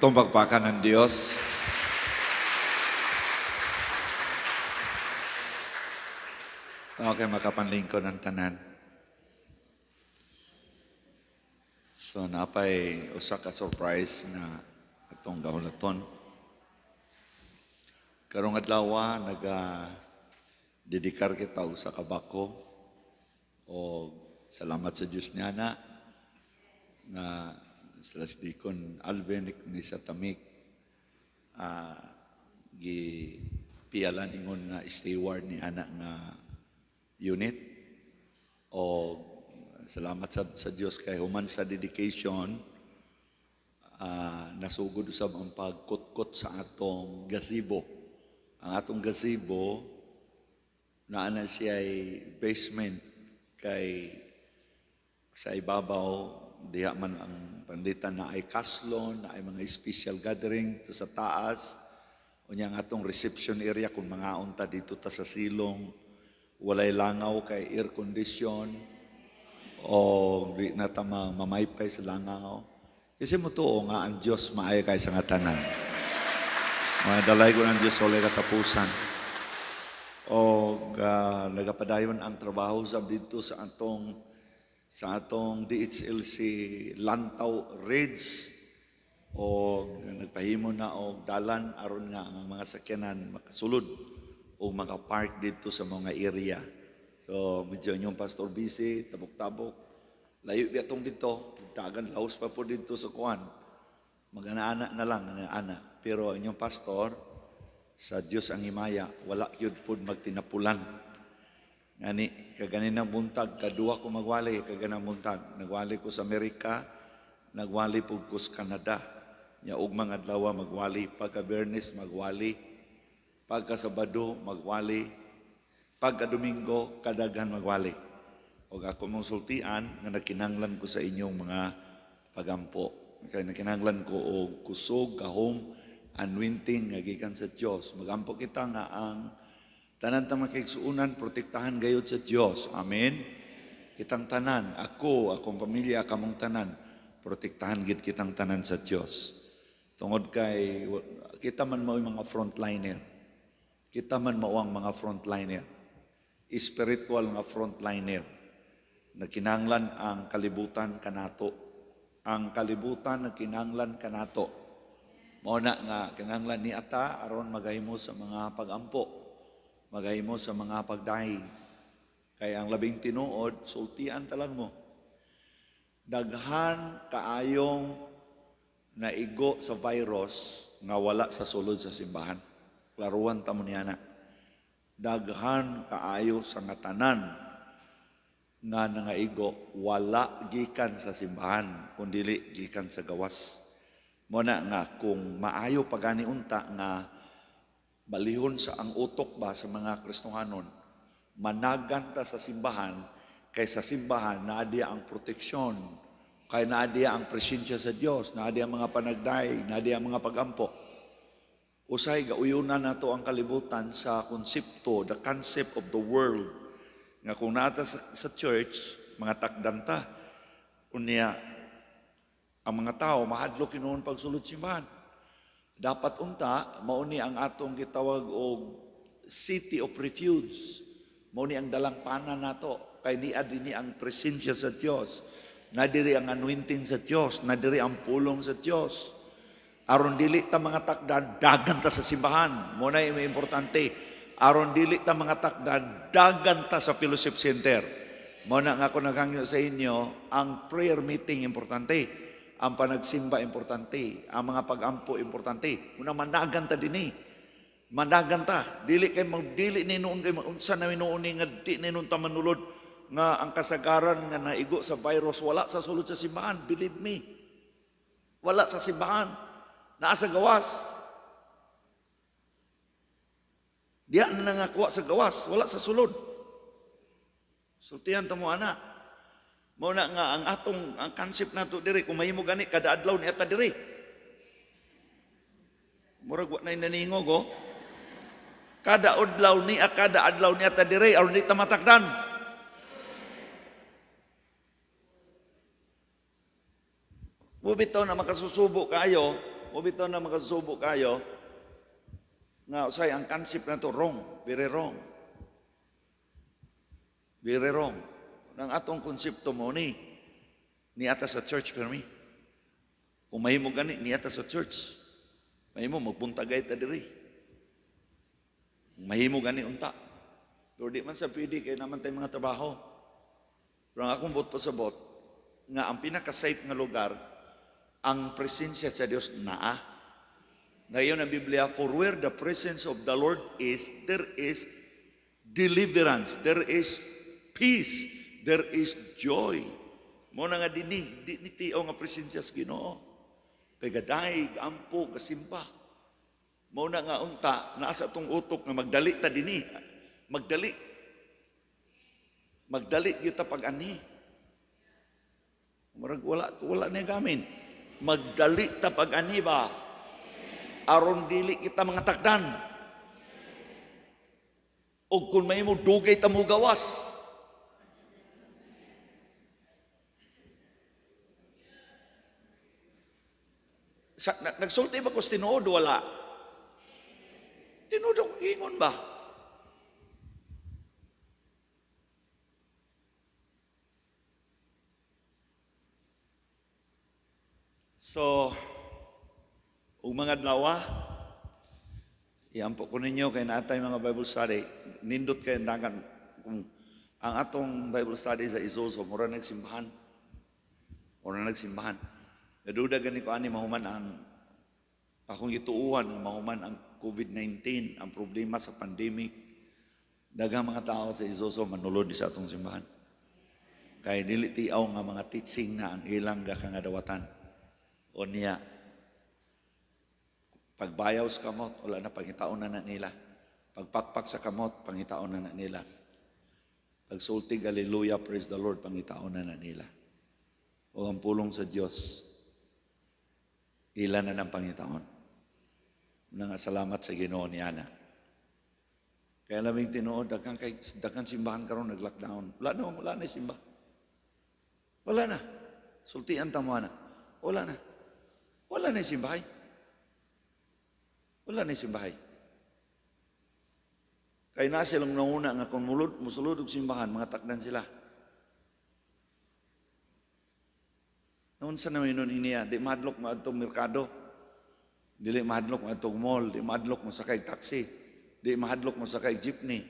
Itong pagpakan ng Diyos. Okay, makapanling ko ng tanan. So, napay usa ka surprise na itong gahulaton. Karong adlaw naga dedikar kita usa kabako bako o salamat sa Dios niya na na slash dikon Alvin ni sa Tamik uh, gi pialan ingon nga steward ni anak nga unit o salamat sa, sa Dios kay human sa dedication uh, nasugod usab ang pagkutkot sa atong gazebo ang atong gazebo na ana siya ay basement kay sa ibabaw diha man ang panditan na ay kaslon, na ay mga special gathering to sa taas, o niya nga atong reception area kung mga unta dito ta sa silong, walay langaw kay air condition, o di na tama mamaypay sa langaw. Kasi mo to, nga ang Diyos maay kay sa nga tanan. Mga dalay ko ng Diyos, walay katapusan. O uh, nagapadayon ang trabaho sa dito sa atong sa atong DHLC Lantaw Ridge o nagpahimo na og dalan aron nga ang mga sakyanan makasulod o makapark dito sa mga area. So medyo inyong pastor busy, tabok-tabok. Layo bi atong dito, dagan laos pa po dito sa kuan. Magana-ana na lang, ana Pero inyong pastor, sa Dios ang himaya, wala yun po magtinapulan Ngani, kaganinang buntag, kadua ko magwali, kaganang buntag. Nagwali ko sa Amerika, nagwali po ko sa Canada. Nya og mga adlaw magwali, pagka Bernes magwali, pagka Sabado magwali, pagka Domingo kadaghan magwali. Og ako mong sultian nga nakinanglan ko sa inyong mga pagampo. Kaya nakinanglan ko og kusog, kahom, anwinting nga gikan sa Dios. Magampo kita nga ang Tanan ta makigsuunan, protektahan gayod sa Dios. Amen. Kitang tanan, ako, akong pamilya, kamong tanan, protektahan gid kitang tanan sa Dios. Tungod kay kita man mao mga frontliner. Kita man mao ang mga frontliner. Spiritual nga frontliner. kinanglan ang kalibutan kanato. Ang kalibutan kinanglan kanato. Mao na nga kinanglan ni ata aron magahimo sa mga pagampo Magaymo sa mga pagdahi. Kaya ang labing tinuod, sultian talang mo. Daghan kaayong naigo sa virus nga wala sa sulod sa simbahan. Klaruan tamo niya na. Daghan kaayo sa nga nga nangaigo wala gikan sa simbahan kundi gikan sa gawas mo na nga kung maayo pagani unta nga balihon sa ang utok ba sa mga Kristohanon, managanta sa simbahan kay sa simbahan na ang proteksyon, kay na ang presensya sa Dios, na ang mga panagdaig, na ang mga pagampo. Usay gauyunan nato ang kalibutan sa konsepto, the concept of the world nga kung nata sa, sa church mga takdanta unya ang mga tao mahadlok inoon pagsulod simbahan dapat unta, mauni ang atong gitawag og city of refuge. Mauni ang dalangpanan nato kay niya dinhi ang presensya sa Dios. Nadiri ang anointing sa Dios, nadiri ang pulong sa Dios. Aron dili ta mga takdan dagan ta sa simbahan. Mo na may importante. Aron dili ta mga takdan dagan ta sa fellowship center. Mo na nga ako naghangyo sa inyo, ang prayer meeting importante. Ang panagsimba, importante. Ang mga pagampo, importante. Una, managanta din eh. Managanta. Dili kay mag dili ni noon kay unsa na noon eh, nga di ni noon manulod nga ang kasagaran nga naigo sa virus wala sa sulod sa simbahan. Believe me. Wala sa simbahan. Naa sa gawas. Diya na nangakuha sa gawas. Wala sa sulod. Sultihan so, tamo anak. Mao na nga ang atong ang concept nato diri kung mahimo gani kada adlaw ni ata diri. Murag wa na naningog oh. Kada adlaw ni ah, kada adlaw ni ata diri aron di ta matakdan. na makasusubo kayo, mubitaw na makasusubo kayo, nga usay ang concept na to wrong, very wrong. Very wrong ng atong konsepto mo ni ata sa church permi. Kung mahimo gani ni ata sa church, mahimo magpunta gay ta diri. Mahimo gani unta. Pero di man sa pwede kay naman tay mga trabaho. Pero ang akong bot pa sa bot, nga ang pinaka-safe nga lugar, ang presensya sa Dios naa. Ngayon ang Biblia, for where the presence of the Lord is, there is deliverance, there is peace, there is joy. Mo na nga dini, di ni nga presensya sa Ginoo. Kay gadaig, ampo, kasimba. Mo na nga unta, naasa tong utok na magdali ta dini. Magdali. Magdali kita pag ani. Murag wala wala na gamin. Magdali ta pag ani ba? Aron dili kita mga takdan. O kung may mo dugay ta mo gawas, Sa, na, nagsulti ba ko sa tinuod? Wala. Tinuod ako, ingon ba? So, ug mga dlawa, ah, iampo ko ninyo kay natay mga Bible study, nindot kay dagan kung ang atong Bible study sa Izozo, mura nagsimbahan. Mura nagsimbahan. Kaduda gani ko ani mahuman ang akong ituuhan mahuman ang COVID-19, ang problema sa pandemic. Daghang mga tao sa Isoso manulod sa atong simbahan. Kay dili tiaw nga mga teaching na ang ilang gakangadawatan. O niya pagbayaw sa kamot wala na pangitaon na, na nila. Pagpakpak sa kamot pangitaon na, na nila. Pagsulting hallelujah praise the Lord pangitaon na, na nila. O ang pulong sa Diyos ilan na ng Panginoon. Nang salamat sa Ginoo ni Ana. Kaya labing tinuod, daghang kay daghang simbahan karon nag-lockdown. Wala na, wala na simba. Wala na. Sultian ta mo na. Wala na. Wala na simbahay. Wala na simbahay. Kay na silang nauna nga kung mulod, musulod og simbahan, mga takdan sila. Noon sa namin nun hiniya, di madlok mo atong merkado. di mahadlok mo atong mall, di madlok mo sakay taxi, di madlok mo sakay jeepney,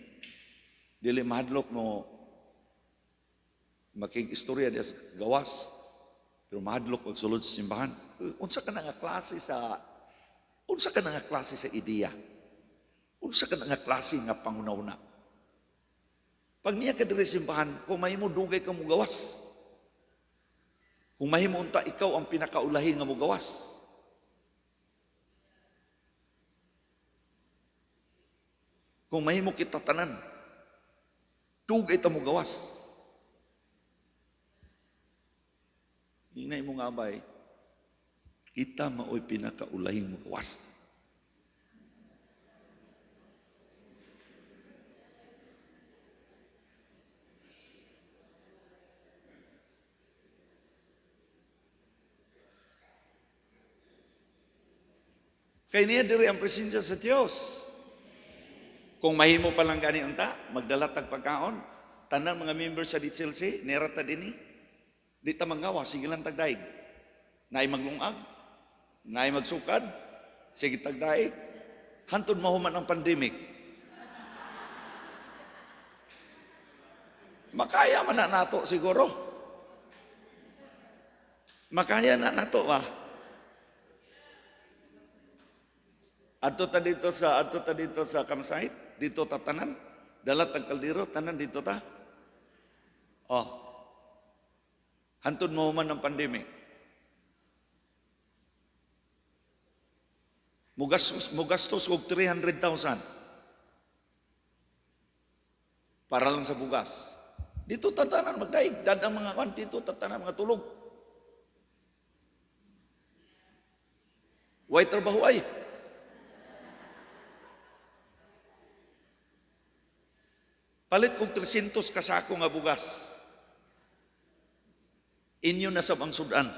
dili madlok mo making istorya di gawas, pero madlok mahadlok sulod sa simbahan. Unsa ka na nga klase sa unsa ka na nga klase sa ideya? Unsa ka na nga klase nga pangunauna? Pag niya ka simbahan, kung may mo dugay ka mo gawas, kung mahimo unta ikaw ang pinakaulahi nga gawas. Kung mahimo kita tanan, tugay ta gawas. Inay mo nga bay, kita maoy mo gawas. Kay niya diri ang presensya sa Dios. Kung mahimo pa lang gani unta, magdalatag pagkaon, tanan mga members sa DCLC, nerata dini. Di ta mangawa sige lang tagdaig. Naay maglungag, naay magsukad, sige tagdaig. Hantud mahuman ang pandemic. Makaya man na nato siguro. Makaya na nato ba? Ah. Atau tadi itu sa atau tadi itu sa kam sait di tota tanan, dalam tangkal diro tanan di tota. Oh, hantun mau ng pandemi. Mugastos, mugastos hundred 300,000 para lang sa bugas. Dito tatanan magdaig, dadang mga kwan, dito tatanan mga tulog. Waiter trabaho ay. Palit og 300 kasako nga bugas. Inyo na sa ang sudan.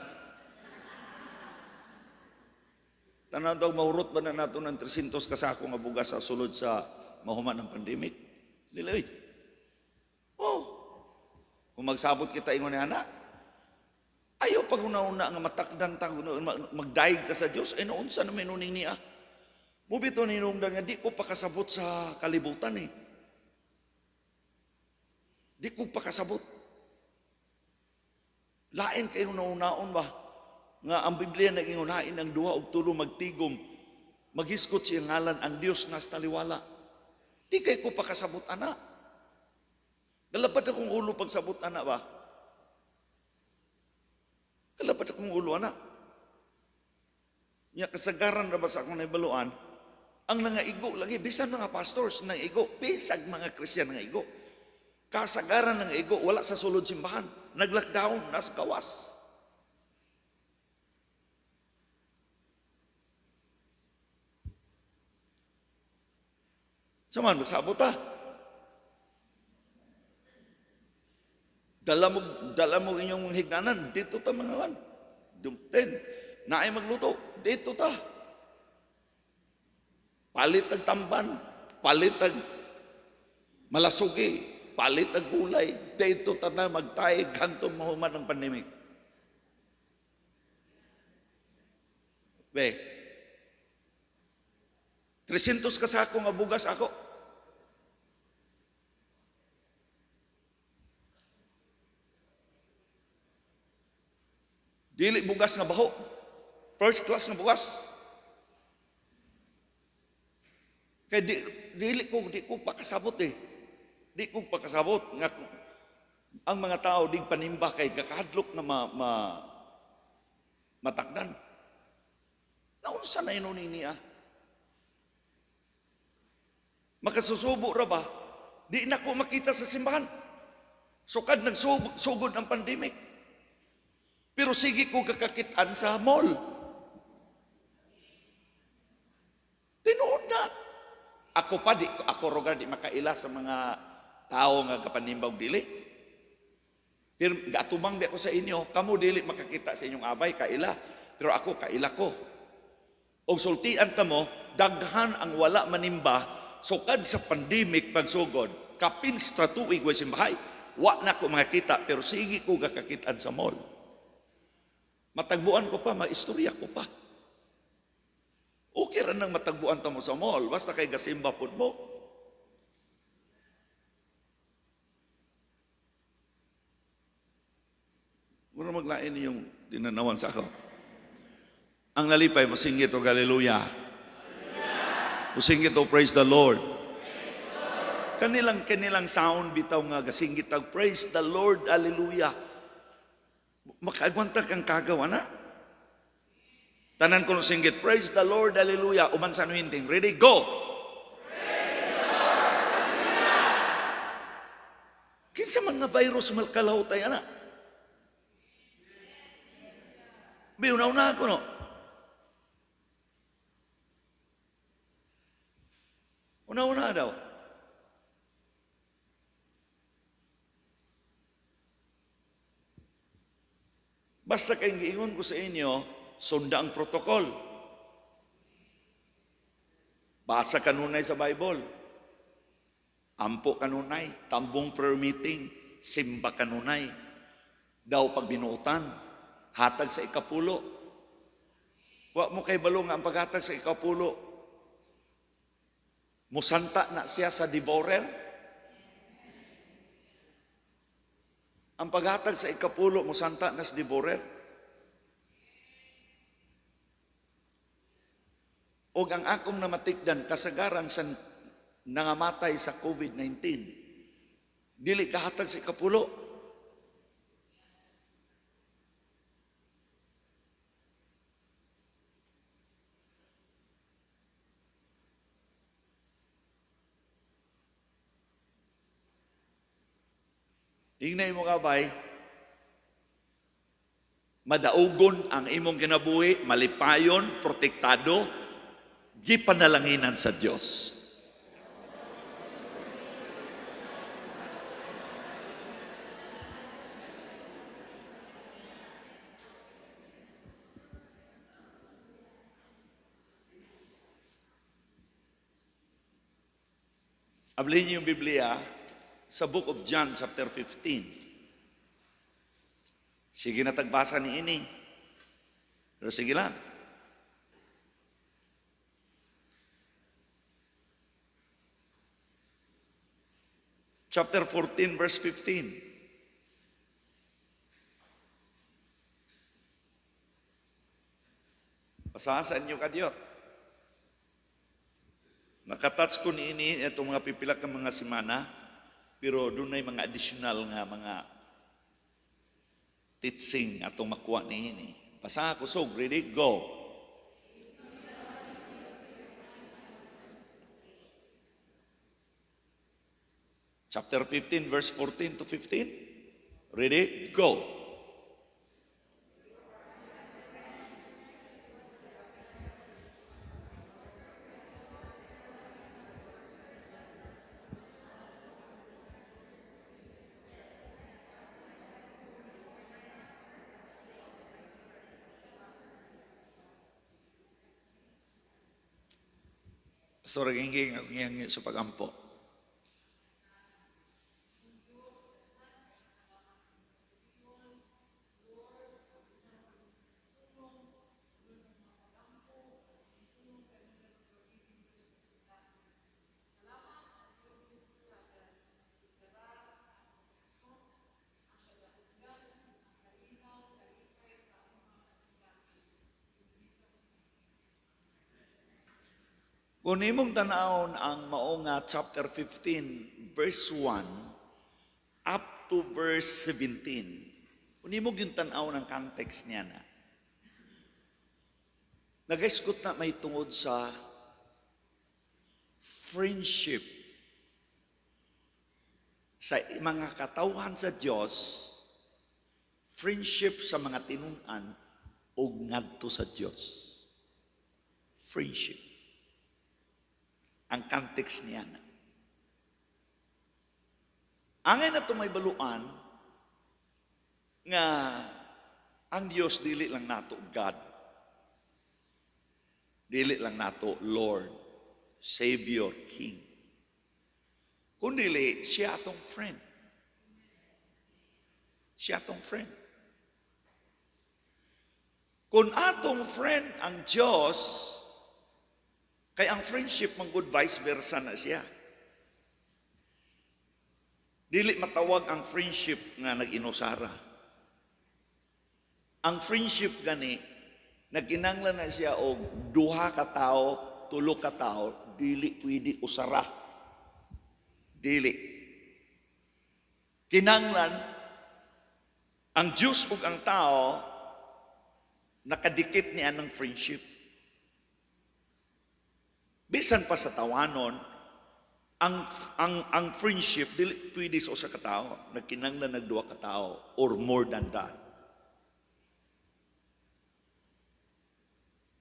Tanaw daw mahurot ba na nato ng 300 kasako nga bugas sa sulod sa mahuman ng pandemic? Liloy. Oh. Kung magsabot kita ingon ni ana, ayaw pag una-una nga matakdan ta magdaig ta sa Dios ay eh, noon sa namin niya. Mubito ni nung nga di ko pakasabot sa kalibutan eh. Di ko pakasabot. Lain kayong naunaon ba? Nga ang Biblia naging unain ang duha og tulo magtigom. Maghiskot siya ngalan ang Dios na taliwala. Di kay ko pakasabot ana. Galapad akong ulo pagsabot ana ba? Galapad akong ulo ana. Nya kasagaran ra ba sa akong naibaluan? Ang nangaigo lagi bisan mga pastors nangaigo, bisag mga Kristiyan nangaigo. Kasagaran ng ego, wala sa sulod simbahan. Nag-lockdown, nasa kawas. Saman, magsabot ta. Dala mo, dala mo inyong hignanan, dito ta mga wan. Dumten, naay magluto, dito ta. Palit tamban, palit malasugay, palit ang gulay, dito tana magtaig, kantong mahuman ang pandemic. Be, 300 ka sa ako nga bugas ako. Dili bugas nga baho. First class nga bugas. Kaya di, dili ko, di ko pakasabot eh. Di kong pakasabot nga ang mga tao ding panimba kay kakadlok na ma, ma matakdan. Naunsa na ino niya? Makasusubo ra ba? Di na ko makita sa simbahan. Sukad nagsugod ang pandemic. Pero sige ko kakakitan sa mall. Tinood na. Ako pa, di, ako rogar, di makaila sa mga tao nga kapanimbaw dili. Pero gatumang di ako sa inyo, kamu dili makakita sa inyong abay, kaila. Pero ako, kaila ko. Og sultian ta mo, daghan ang wala manimba, sukad sa pandemic pagsugod, kapin sa tuig wa simbahay. Wa na ko makakita, pero sige ko gakakitaan sa mall. Matagbuan ko pa, maistorya ko pa. Okay ra nang matagbuan ta mo sa mall, basta kay gasimba pud mo. Mura maglain yung tinanawan sa ako. Ang nalipay, masingit o hallelujah. Masingit o praise the Lord. Kanilang kanilang sound bitaw nga gasingit tag praise the Lord, hallelujah. Makagwanta kang kagawa na. Tanan ko singgit, praise the Lord, hallelujah. Uman sa nuhinting, ready, go! Praise the Lord, hallelujah. Kinsa man nga virus malkalaw tayo na. Beh, un aunacono. Una-una daw. Basta kayong giingon ko sa inyo, sunda ang protokol. Basa kanunay sa Bible. Ampo kanunay, tambong prayer meeting, simba kanunay. Daw pag binuotan, hatag sa ikapulo. Wa mo kay balong ang paghatag sa ikapulo. Musanta na siya sa devourer. Ang paghatag sa ikapulo, musanta na sa devourer. O ang akong namatikdan, kasagaran sa nangamatay sa COVID-19. Dili kahatag sa ikapulo. Tingnay mo kabay, madaugon ang imong kinabuhi, malipayon, protektado, gipanalanginan sa Dios. Ablin niyo yung Biblia, sa book of John chapter 15. Sige na tagbasa ni ini. Pero sige lang. Chapter 14 verse 15. Pasasan niyo kadyot. Nakatats ko ni ini itong mga pipilak ng mga simana pero doon ay mga additional nga mga titsing atong makuha ni ini. Basa ako, so ready, go. Chapter 15, verse 14 to 15. Ready, go. Seorang ingin aku ingin sepak kampung. Kung imong tanawon ang mao chapter 15 verse 1 up to verse 17. Kung imong yung tanawon ang context niya na. Nag-escot na may tungod sa friendship sa mga katauhan sa Dios, friendship sa mga tinunan o ngadto sa Dios. Friendship ang context niyan. Angay na may baluan nga ang Dios dili lang nato God. Dili lang nato Lord, Savior, King. Kundili siya atong friend. Siya atong friend. Kung atong friend ang Diyos, kaya ang friendship mang good vice versa na siya. Dili matawag ang friendship nga nag-inusara. Ang friendship gani naginanglan na siya og duha ka tao, tulo ka tao, dili pwede usara. Dili kinanglan ang Diyos ug ang tao nakadikit niya ng friendship. Bisan pa sa tawanon, ang ang ang friendship dili pwede sa usa ka tawo, nagkinahanglan nagduwa ka tawo or more than that.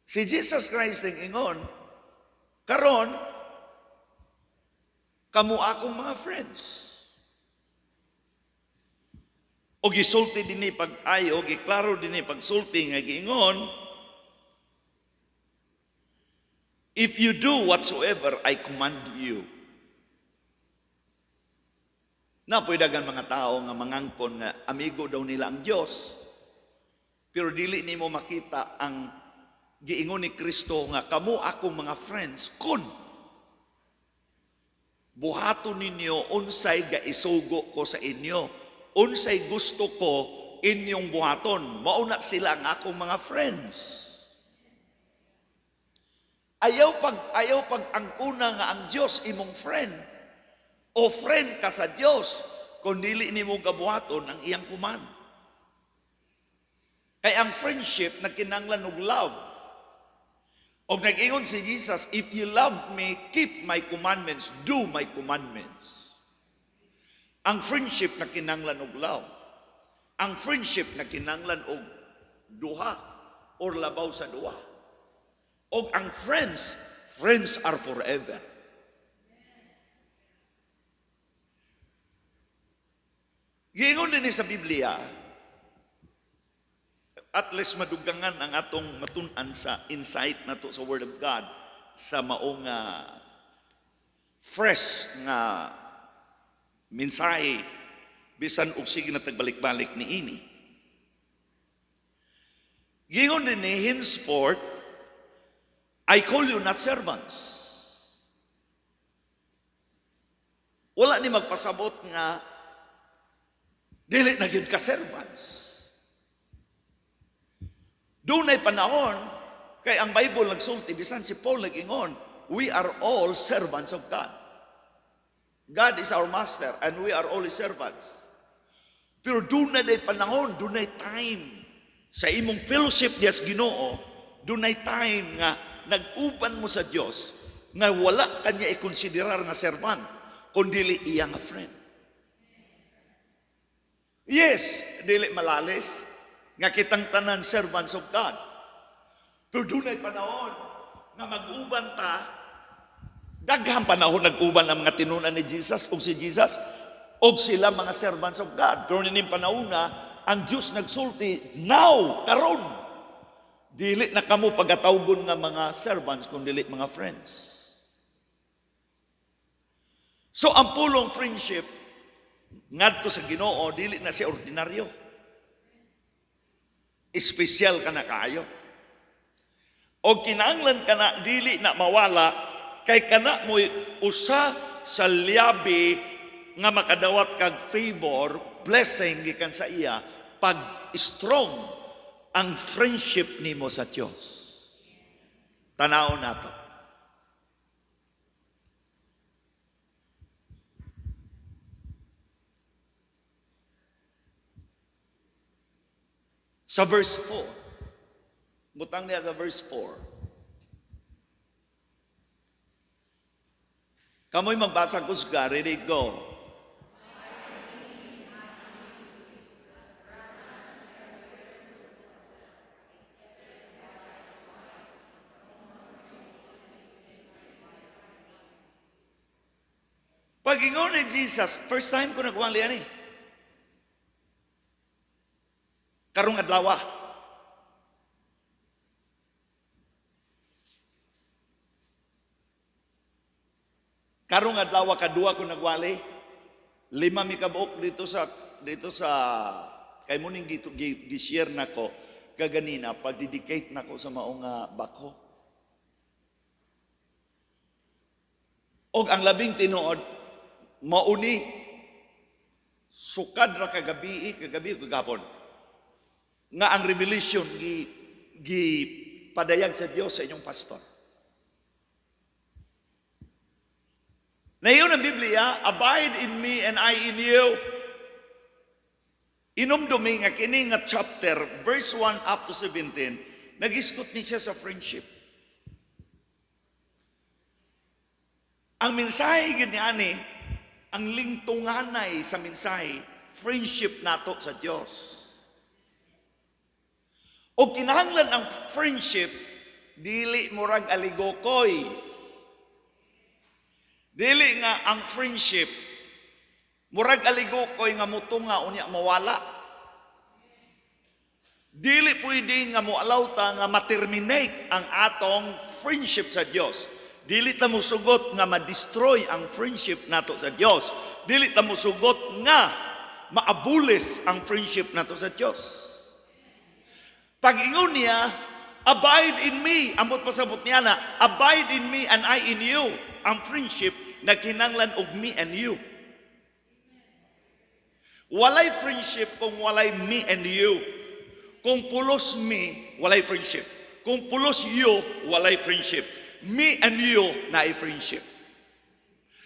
Si Jesus Christ ning ingon, karon kamu akong mga friends. O gisulti dinhi pag-ayo, giklaro dinhi pag sulti nga giingon, If you do whatsoever I command you. Na pwede mga tao nga mangangkon nga amigo daw nila ang Dios. Pero dili nimo makita ang giingon ni Kristo nga kamo akong mga friends kun buhaton ninyo unsay ga isugo ko sa inyo unsay gusto ko inyong buhaton mauna sila ang akong mga friends Ayaw pag ayaw pag ang angkuna nga ang Dios imong friend. O friend ka sa Dios kun dili nimo gabuhaton ang iyang kuman. Kay ang friendship nagkinanglan og love. Og nag-ingon si Jesus, if you love me, keep my commandments, do my commandments. Ang friendship na kinanglan og love. Ang friendship na kinanglan og duha or labaw sa duha. O ang friends, friends are forever. Giingon din sa Biblia, at least madugangan ang atong matunan sa insight nato sa Word of God sa maong uh, fresh nga mensahe bisan og sige na tagbalik-balik ni ini. Gingon din ni henceforth I call you not servants. Wala ni magpasabot nga dili na gyud ka servants. Dunay panahon kay ang Bible nagsulti bisan si Paul nagingon, we are all servants of God. God is our master and we are all his servants. Pero dunay day panahon, dunay time sa imong fellowship niya yes, Ginoo, dunay time nga naguban mo sa Diyos nga wala kanya ikonsiderar nga servant, kundili iya nga friend. Yes, dili malalis nga kitang tanan servants of God. Pero dunay panahon nga maguban ta daghang panahon naguban ang mga tinunan ni Jesus o si Jesus o sila mga servants of God. Pero nining panahon na ang Diyos nagsulti now karon Dili na kamo pagatawgon nga mga servants, kung dili mga friends. So ang pulong friendship, ngadto sa ginoo, dili na si ordinaryo. Espesyal ka na kaayo. O kinanglan ka na, dili na mawala, kay kana mo usa sa liabi nga makadawat kag favor, blessing gikan sa iya, pag strong ang friendship nimo sa Dios. Tanaw nato. Sa verse 4, mutang niya sa verse 4, Kamoy magbasa ko sa gari, go. Pagingon ni Jesus, first time ko nagkuhang liyan eh. Karong adlaw. Karong adlaw kadua ko nagwali. Lima mi kabuok dito sa dito sa kay muning gi-share nako kaganina pagdedicate nako sa maong ah, bako. Og ang labing tinuod mauni sukad ra kagabi eh, kagabi kagapon nga ang revelation gi gi padayag sa Dios sa inyong pastor Nayon ang Biblia, abide in me and I in you. Inumdumi nga kini nga chapter, verse 1 up to 17, nagiskot ni siya sa friendship. Ang mensahe gid ni ani ang lingtunganay sa mensahe, friendship nato sa Diyos. O kinahanglan ang friendship, dili murag aligokoy. Dili nga ang friendship, murag aligokoy nga mutunga unya mawala. Dili pwede nga mo moalaw ta nga ma-terminate ang atong friendship sa Diyos. Dili ta mo sugot nga ma-destroy ang friendship nato sa Dios. Dili ta mo sugot nga maabulis ang friendship nato sa Dios. Pag-ingon niya, abide in me. ambot pasabot niya na, abide in me and I in you. Ang friendship na kinanglan og me and you. Walay friendship kung walay me and you. Kung pulos me, walay friendship. Kung pulos you, walay friendship me and you na i friendship.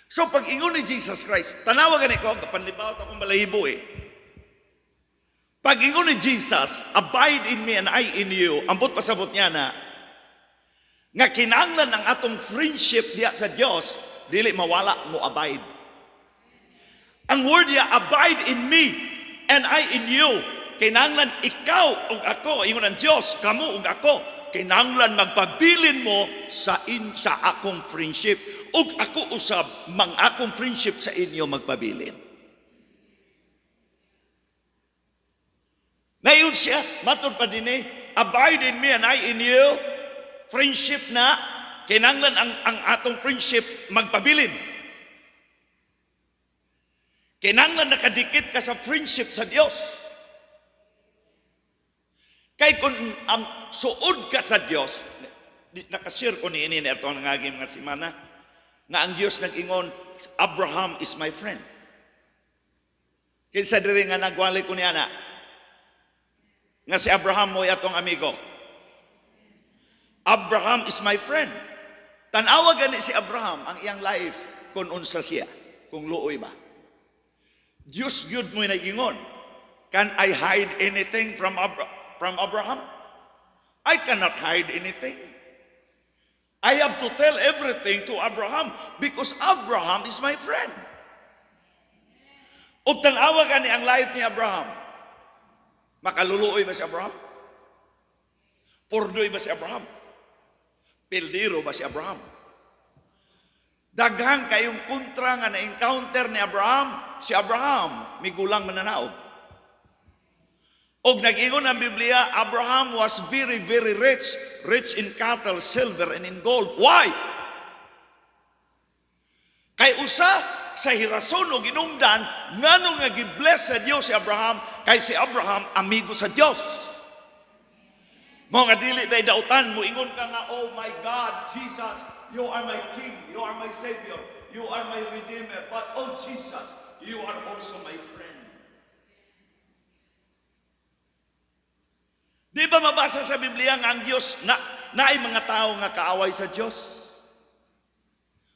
So pag ingon ni Jesus Christ, tanawa gani ko, kapanlibaw ta kong balahibo eh. Pag ingon ni Jesus, abide in me and I in you, ambot pasabot niya na, nga kinanglan ang atong friendship diya sa Dios, dili mawala mo abide. Ang word niya, abide in me and I in you. Kinanglan ikaw ug ako, ingon ang Dios, kamo ug ako, kinanglan magpabilin mo sa in sa akong friendship ug ako usab mang akong friendship sa inyo magpabilin Nayon siya, matur pa din eh, abide in me and I in you. Friendship na, kinanglan ang, ang atong friendship magpabilin. Kinanglan nakadikit ka sa friendship sa Dios. Kay kung ang suod ka sa Dios, nakasir ko ni ini na ito ang mga semana na ang Dios nagingon Abraham is my friend. Kinsa diri nga nagwali ko ni ana, nga si Abraham mo atong amigo. Abraham is my friend. Tanawa gani si Abraham ang iyang life kung unsa siya, kung luoy ba. Dios gyud mo nagingon, can I hide anything from Abra- from Abraham? I cannot hide anything. I have to tell everything to Abraham because Abraham is my friend. Ug tanawa kani ang life ni Abraham. Makaluluoy ba si Abraham? Pordoy ba si Abraham? Pildiro ba si Abraham? Daghang kayong kontra nga na-encounter ni Abraham, si Abraham, migulang mananaog. Og nag-ingon ang Biblia, Abraham was very, very rich, rich in cattle, silver, and in gold. Why? Kay usa sa hirason o ginungdan, ngano nga gibless sa Dios si Abraham, kay si Abraham amigo sa Dios. Mga dili na idautan mo, ingon ka nga, Oh my God, Jesus, you are my King, you are my Savior, you are my Redeemer, but oh Jesus, you are also my friend. Di ba mabasa sa Biblia nga ang Diyos na, na ay mga tao nga kaaway sa Diyos?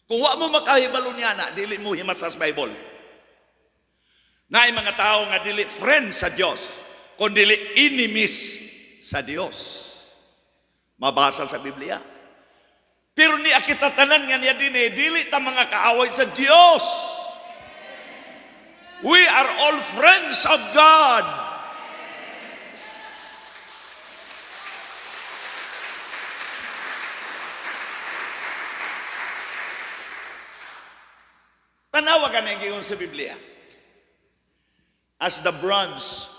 Kung wa mo makahibalo niya na, dili mo sa Bible. Na ay mga tao nga dili friend sa Diyos, kung dili enemies sa Diyos. Mabasa sa Biblia. Pero ni akita tanan nga niya din eh, dili ta mga kaaway sa Diyos. We are all friends of God. Tanawa ka na yung sa Biblia. As the bronze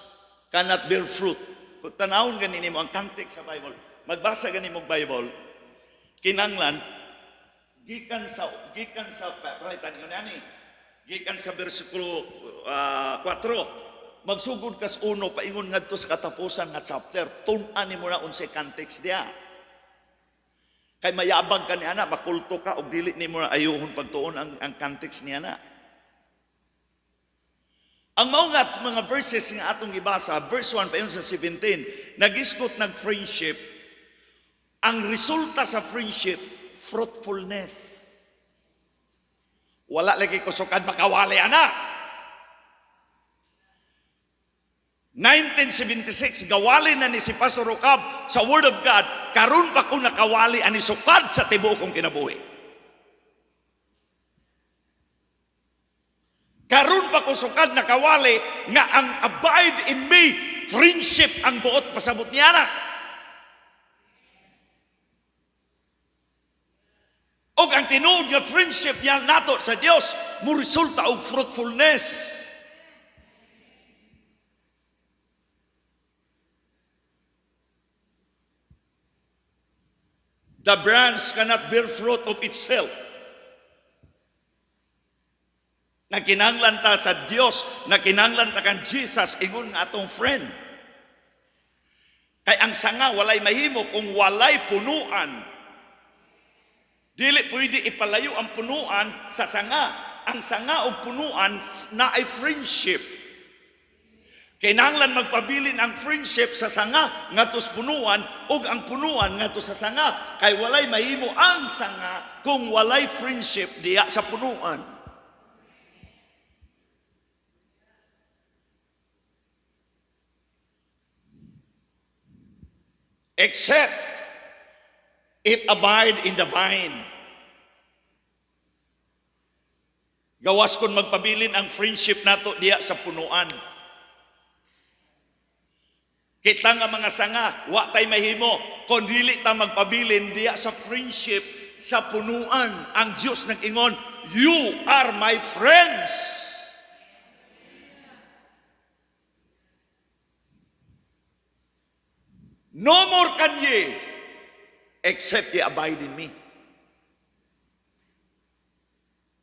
cannot bear fruit. Kung tanawon ganini mo ang context sa Bible, magbasa ganini mo Bible, kinanglan, gikan sa, gikan sa, right, ano yan eh, gikan sa versikulo uh, ah, 4, magsugod kas uno, paingon ngadto sa katapusan nga chapter, tunan ni mo na unsay context diya. Kay mayabag ka ni ana, makulto ka, og dili ni mo na ayuhon pagtuon ang, ang context ni ana. Ang maungat mga verses nga atong ibasa, verse 1 pa yun sa 17, nagiskot nag friendship, ang resulta sa friendship, fruitfulness. Wala lagi kusukan makawali ana. 1976, gawali na ni si Pastor Rocab sa Word of God, karon pa ko nakawali ani sukad sa tibuok kong kinabuhi. Karon pa ko sukad nakawali nga ang abide in me, friendship ang buot pasabot niya na. Og ang tinuod nga friendship niya nato sa Dios, mo resulta og fruitfulness. The branch cannot bear fruit of itself. Na kinanglan ta sa Dios, na kinanglan ta kan Jesus, ingon nga atong friend. Kay ang sanga walay mahimo kung walay punuan. Dili pwede ipalayo ang punuan sa sanga. Ang sanga o punuan na ay friendship. Kailangan magpabilin ang friendship sa sanga ngatos punuan ug ang punuan ngatos sa sanga kay walay mahimo ang sanga kung walay friendship diya sa punuan. Except it abide in the vine. Gawas kon magpabilin ang friendship nato diya sa punuan. Kita nga mga sanga, wa tay mahimo, kon dili ta magpabilin diya sa friendship, sa punuan. Ang Dios nag-ingon, "You are my friends." No more can ye except ye abide in me.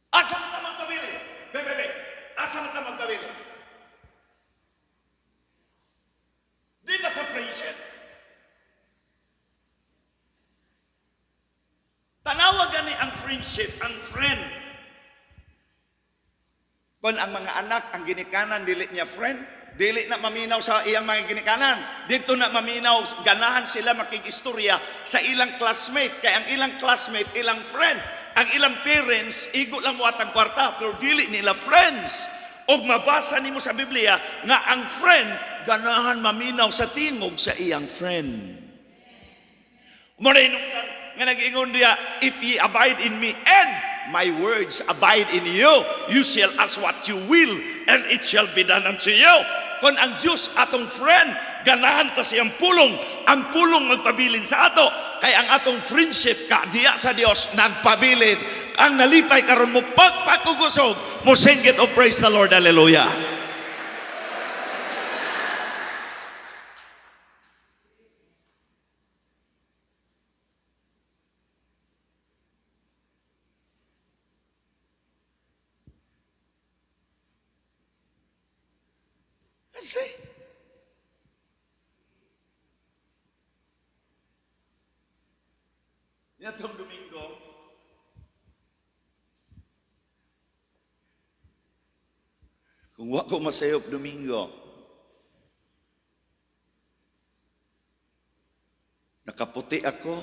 Asa ta magpabilin? Bebe, bebe. Asa ta magpabilin? Di ba sa friendship. Tanawa gani ang friendship, ang friend. Kon ang mga anak, ang ginikanan, dili niya friend, dili na maminaw sa iyang mga ginikanan. Dito na maminaw, ganahan sila makikistorya sa ilang classmate. Kaya ang ilang classmate, ilang friend. Ang ilang parents, igo lang mo atang kwarta, pero dili nila friends og mabasa nimo sa Biblia nga ang friend ganahan maminaw sa tingog sa iyang friend. Mo nga nag-ingon niya, if ye abide in me and my words abide in you, you shall ask what you will and it shall be done unto you. Kon ang Dios atong friend, ganahan ta siyang pulong, ang pulong magpabilin sa ato. Kay ang atong friendship ka diya sa Dios nagpabilin ang nalipay karon mo pagpakugusog mo sing it oh praise the Lord hallelujah ako masayop Domingo. Nakaputi ako.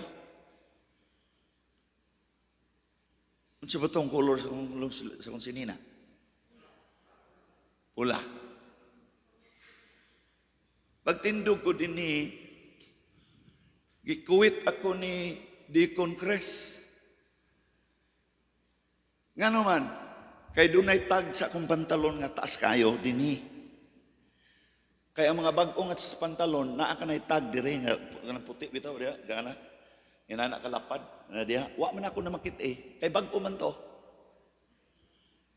Ano siya ba itong color sa kong, sa kong sinina? Pula. Pagtindog ko din ni gikuwit ako ni Deacon Cres. Nga naman, Kay dunay tag sa akong pantalon nga taas kayo dinhi. Kay ang mga bag-o nga sa pantalon naa kanay tag diri nga kanang puti bitaw diha gana. na kalapad na dia. Wa man ako na makit eh. Kay bag-o man to.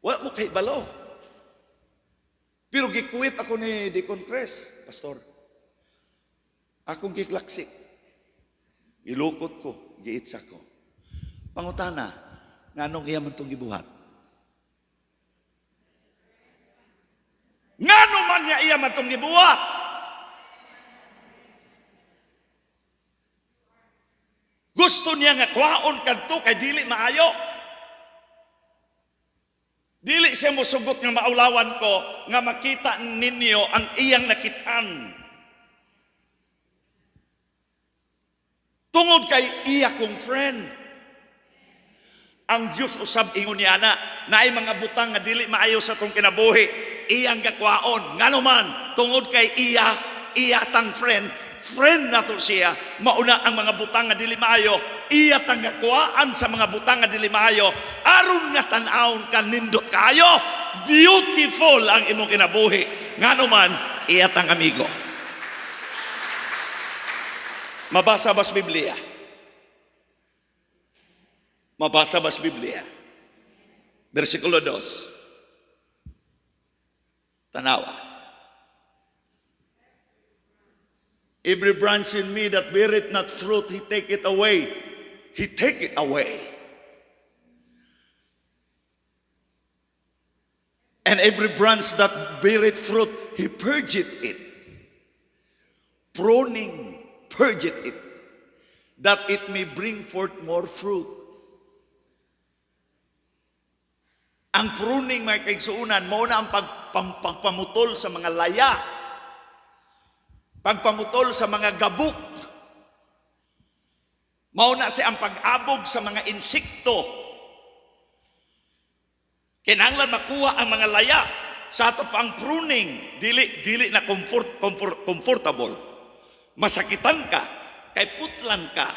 Wa mo kay balo. Pero gikuwit ako ni di Cres, pastor. Akong giklaksik. Ilukot ko, giitsa ko. Pangutana, nganong iya man tong gibuhat? nya iya matong gibuwa. Gusto niya nga kwaon kadto kay dili maayo. Dili siya musugot nga maulawan ko nga makita ninyo ang iyang nakitaan. Tungod kay iya kong friend. Ang Dios usab ingon niya na, ay mga butang nga dili maayo sa tong kinabuhi, iyang gakwaon. man tungod kay iya, iya tang friend, friend nato siya mauna ang mga butang nga dili maayo iya tang tanggakuan sa mga butang nga dili maayo aron nga tan-awon ka kayo beautiful ang imong kinabuhi ngano man iya tang amigo mabasa bas Biblia Mabasa mas Biblia. Versikulo 2. Tanawa. Every branch in me that beareth not fruit, He take it away. He take it away. And every branch that beareth fruit, He purgeth it. Pruning, purgeth it, that it may bring forth more fruit. Ang pruning, mga kaigsuunan, mauna ang pagpamutol sa mga laya, pagpamutol sa mga gabuk, mauna si ang pag-abog sa mga insekto. Kinanglan makuha ang mga laya sa ato pang pruning, dili, dili na comfort, comfort, comfortable. Masakitan ka, kay putlan ka.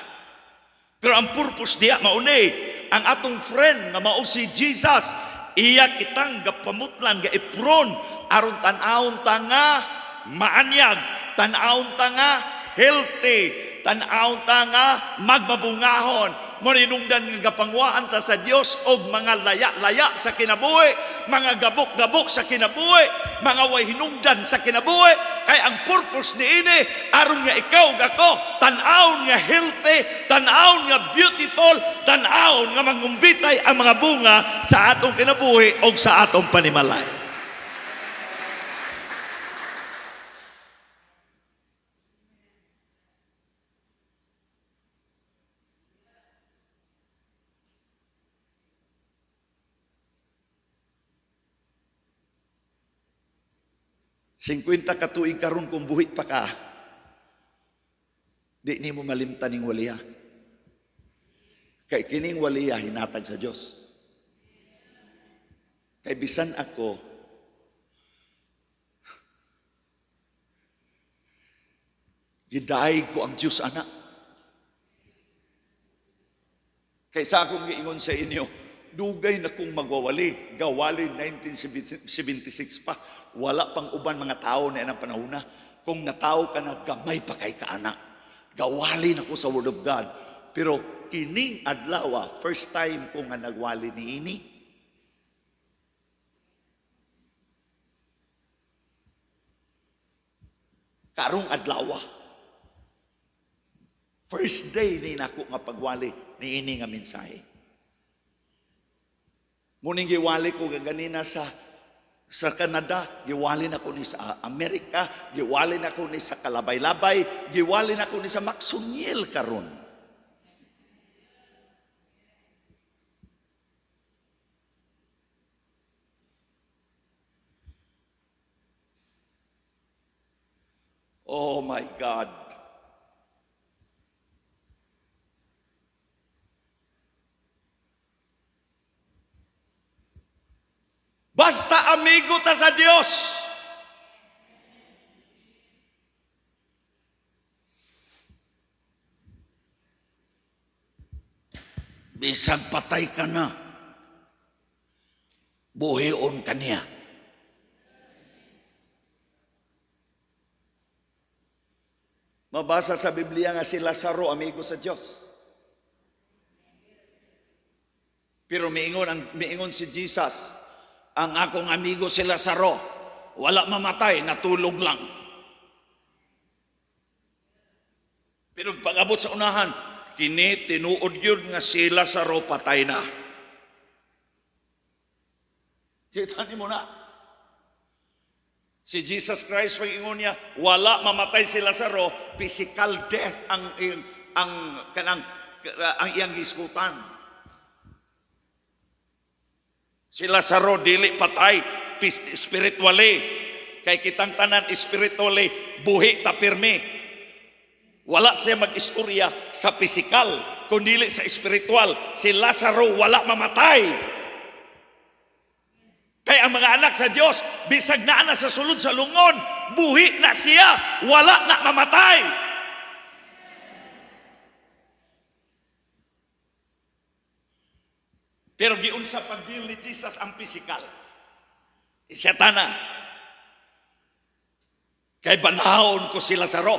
Pero ang purpose diya, maunay, ang atong friend na mao si Jesus, iya kitang gapamutlan ga ipron aron tan-aon ta nga maanyag tan-aon ta nga healthy tan-aon ta nga magmabungahon mo nga gapangwaan ta sa Dios og mga laya-laya sa kinabuhi, mga gabok-gabok sa kinabuhi, mga way hinungdan sa kinabuhi kay ang purpose ni ini aron nga ikaw ug ako tan-aon nga healthy, tan-aon nga beautiful, tan-aon nga mangumbitay ang mga bunga sa atong kinabuhi og sa atong panimalay. 50 katuig karon kung buhi pa ka, di ni mo malimtan ning waliya. Kay kining waliya hinatag sa Dios. Kay bisan ako gidaig ko ang Dios anak. Kay sa akong giingon sa inyo, Dugay na kung magwawali. Gawali 1976 pa. Wala pang uban mga tao na inang panahon Kung natao ka na, gamay pa kay ka anak. Gawali na ko sa Word of God. Pero kining adlaw, ah, first time ko nga nagwali ni ini. Karong adlaw. Ah. First day ni nako nga pagwali ni ini nga mensahe. Muning giwali ko gaganina sa sa Canada, giwali na ko ni sa Amerika, giwali na ko ni sa Kalabay-Labay, giwali na ko ni sa Maksungil karon. Oh my God. Basta amigo ta sa Dios. Bisag patay ka na, buhion ka niya. Mabasa sa Biblia nga si Lazaro, amigo sa Diyos. Pero miingon, ang, miingon si Jesus, ang akong amigo si sa Wala mamatay, natulog lang. Pero pag-abot sa unahan, kini tinuod yun nga si sa patay na. Kita ni mo na. Si Jesus Christ pag ingon niya, wala mamatay si sa physical death ang ang kanang ang iyang gisgutan. Si saro dili patay spiritually. Kay kitang tanan spiritually buhi ta pirmi. Wala siya mag-istorya sa pisikal, kundi sa spiritual. Si Lazaro wala mamatay. Kaya ang mga anak sa Diyos, bisag na sa sulod sa lungon, buhi na siya, wala na mamatay. Pero giunsa pagdil ni Jesus ang physical. Isyatana. Kay banhaon ko sila sa ro.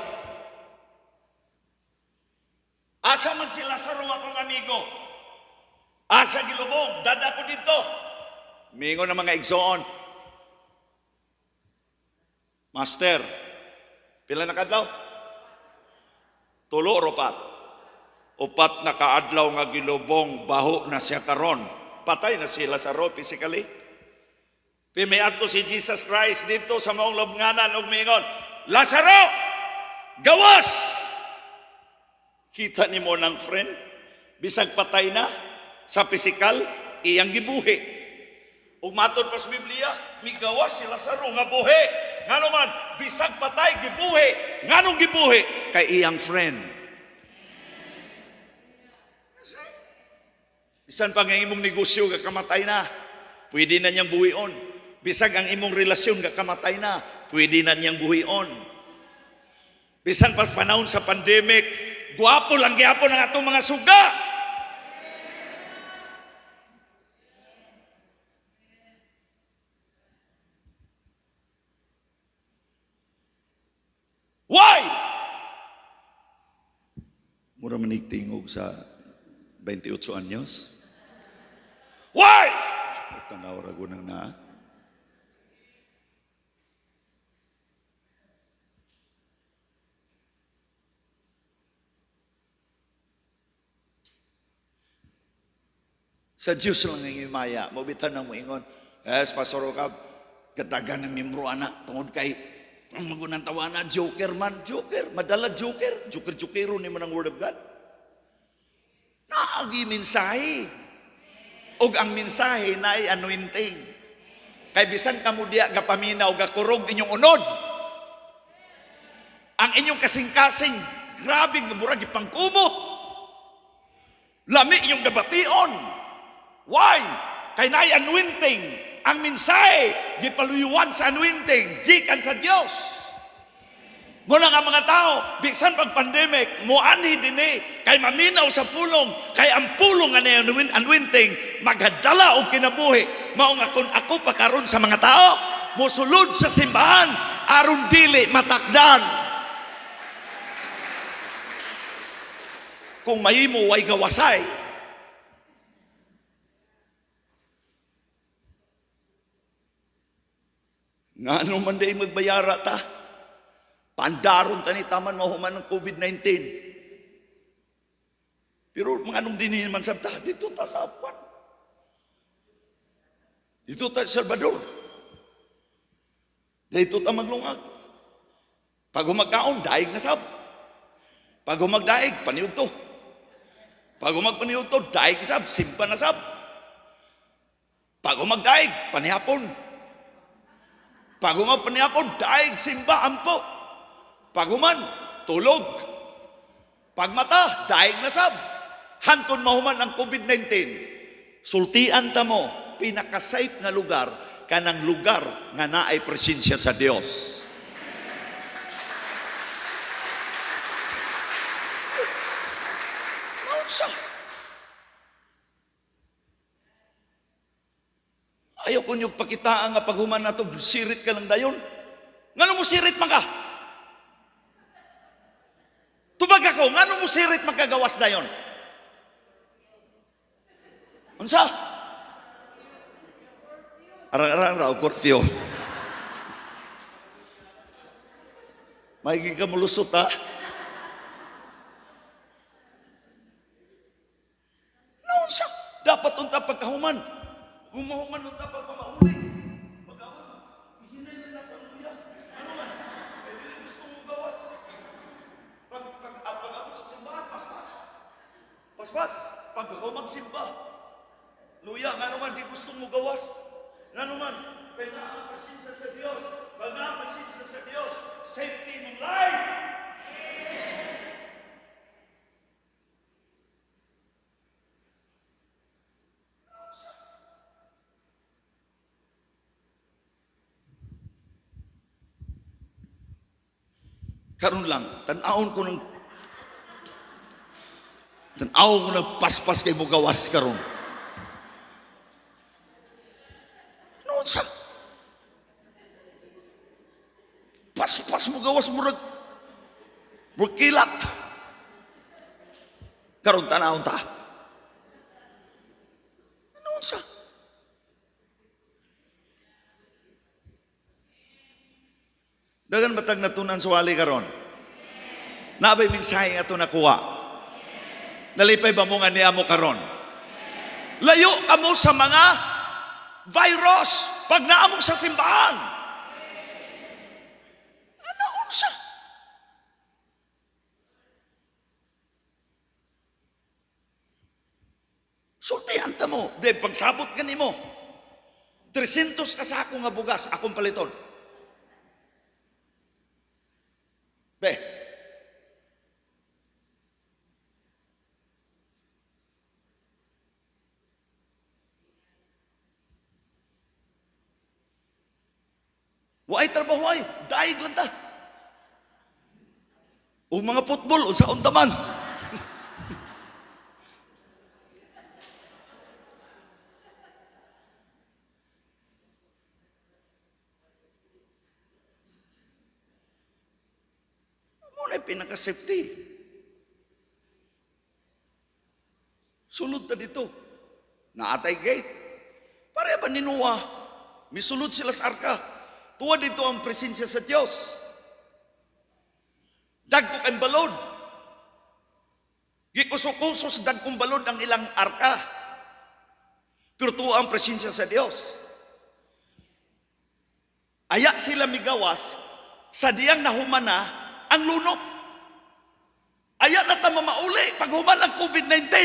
Asa man sila sa ro akong amigo. Asa gilubong, dada ko dito. Mingo ng mga igsoon. Master, pila na kadlaw? Tulo ropat upat na kaadlaw nga gilubong baho na siya karon patay na sila sa road physically Pimiadto si Jesus Christ dito sa maong lubnganan og miingon Lazaro, gawas! Kita ni mo ng friend, bisag patay na sa pisikal, iyang gibuhi. Ug matud pas Biblia, migawas si Lazaro nga buhi. nganuman bisag patay gibuhi, nganong gibuhi kay iyang friend. Bisan pag ang imong negosyo ga kamatay na, pwede na niyang buhion. Bisag ang imong relasyon ga kamatay na, pwede na niyang buhion. Bisan pas panahon sa pandemic, guwapo lang gyapon ang atong mga suga. Why? Mura manig tingog sa 28 anyos. Why? Tengah orang gunung na. Ah. Sejus maya, mau bitanang mo ingon. Eh, pasoro kab, ketagan ng anak, tungod kai menggunakan hmm, tawa tawana, joker man, joker, madala joker, joker-jokero ni menang ang word of God. Kan? Naagi mensahe. ug ang mensahe na ay anointing. Kay bisan kamo diya gapamina o gakurog inyong unod. Ang inyong kasing-kasing, grabe nga murag ipangkumot. Lami inyong gabation. Why? Kay na anointing. Ang mensahe, gipaluyuan sa anointing, gikan sa Dios. Muna ka mga tao, bigsan pag pandemic, muanhi din eh, kay maminaw sa pulong, kay ang pulong ano anwin anwinting, magadala og kinabuhi. Mao nga kun ako pa karon sa mga tao, mosulod sa simbahan, aron dili matakdan. Kung mayimo way gawasay. Nga ano man day magbayara ta? Pandaron tani taman mahuman ng COVID-19. Pero mga anong din naman sabta, dito ta sa Apuan. Dito ta Salvador. Dito ta maglungag. Pag humagkaon, daig na sab. Pag humagdaig, paniudto. Pag humagpaniudto, daig sab, simpa na sab. Pag humagdaig, panihapon. Pag humagpanihapon, daig, simba, ampo. Ampo. Paghuman, tulog. Pagmata, daig nasab. Hantun mahuman ang COVID-19. Sultian ta mo, pinakasafe nga lugar, kanang lugar nga naay presensya sa Dios. Naunsa? Ayaw ko niyong pakitaan nga paghuman na to, sirit ka lang dayon. Nga mo sirit man ka? Tubag ako, ngano mo sirit magkagawas na yon? Unsa? Arang-arang raw, kurfyo. Maigig ka mulusot, ha? Noon siya. Dapat unta pagkahuman. Humahuman unta pagpamauli. Pagkahuman. Hinay na dapat Paspas, pag o magsimba, luya, nga naman di gusto mo gawas. Nga naman, kaya naakasin sa sa Diyos. Pag naakasin sa sa Diyos, safety mong life. Amen. Karon lang, tanawon ko ng Tanaw ko na paspas kay mo gawas karon. Ano sa? Paspas mo gawas murag murkilat. Karon tanaw ta. Ano sa? Dagan batag natunan sa wali karon. Nabay mensahe ato nakuha. Nalipay ba mong aniya mo karon? Layo ka mo sa mga virus pag naamong sa simbahan. Ano unsa? Sultihan ta mo. Dahil pagsabot ka ni mo. 300 ka sa ako nga bugas, akong paliton. o mga football, unsa untaman. man. Muna pinaka-safety. Sulod ta dito. Naatay gate. Pare ba ni Noah? Misulod sila sa arka. Tuwa dito ang presensya sa Diyos. Dagkog ang balod. Gikusukusos dagkong balod ang ilang arka. Pero tuwa ang presensya sa Dios. Aya sila migawas sa diyang nahumana ang lunok. Aya na ta mamauli pag human ang COVID-19.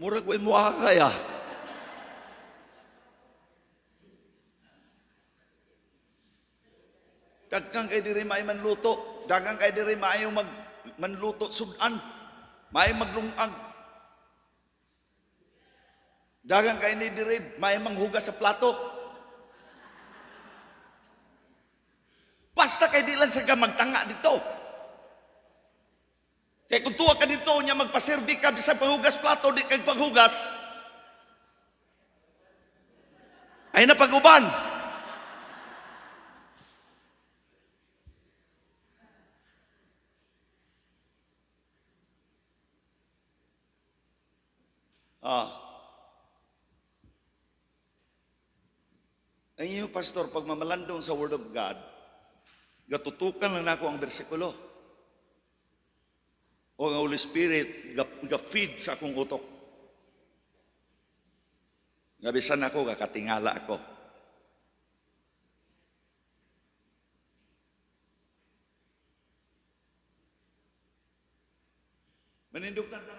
Murag way mo kaya. Daghang kay diri maay manluto, dagang kay diri maayo mag manluto sudan, maay maglungag. Dagang kay ni diri maay manghugas sa plato. Basta kay di lang sa magtanga dito. Kaya kung tuwa ka dito, niya magpaservi ka sa paghugas plato, di kag paghugas. ay na paguban. Ah. Ang inyo, Pastor, pag mamalandong sa Word of God, gatutukan lang nako ang bersikulo. O ang Holy Spirit, ga-feed sa akong utok. Gabisan ako, kakatingala ako. Manindog na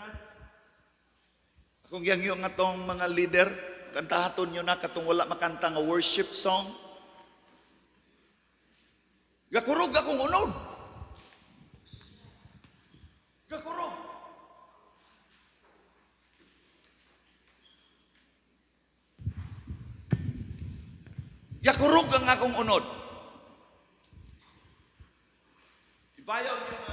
kung yang yung atong mga leader, kantahaton nyo na katong wala makanta nga worship song. Gakurog akong unod. Gakurog. Gakurog ang akong unod. Ibayaw niyo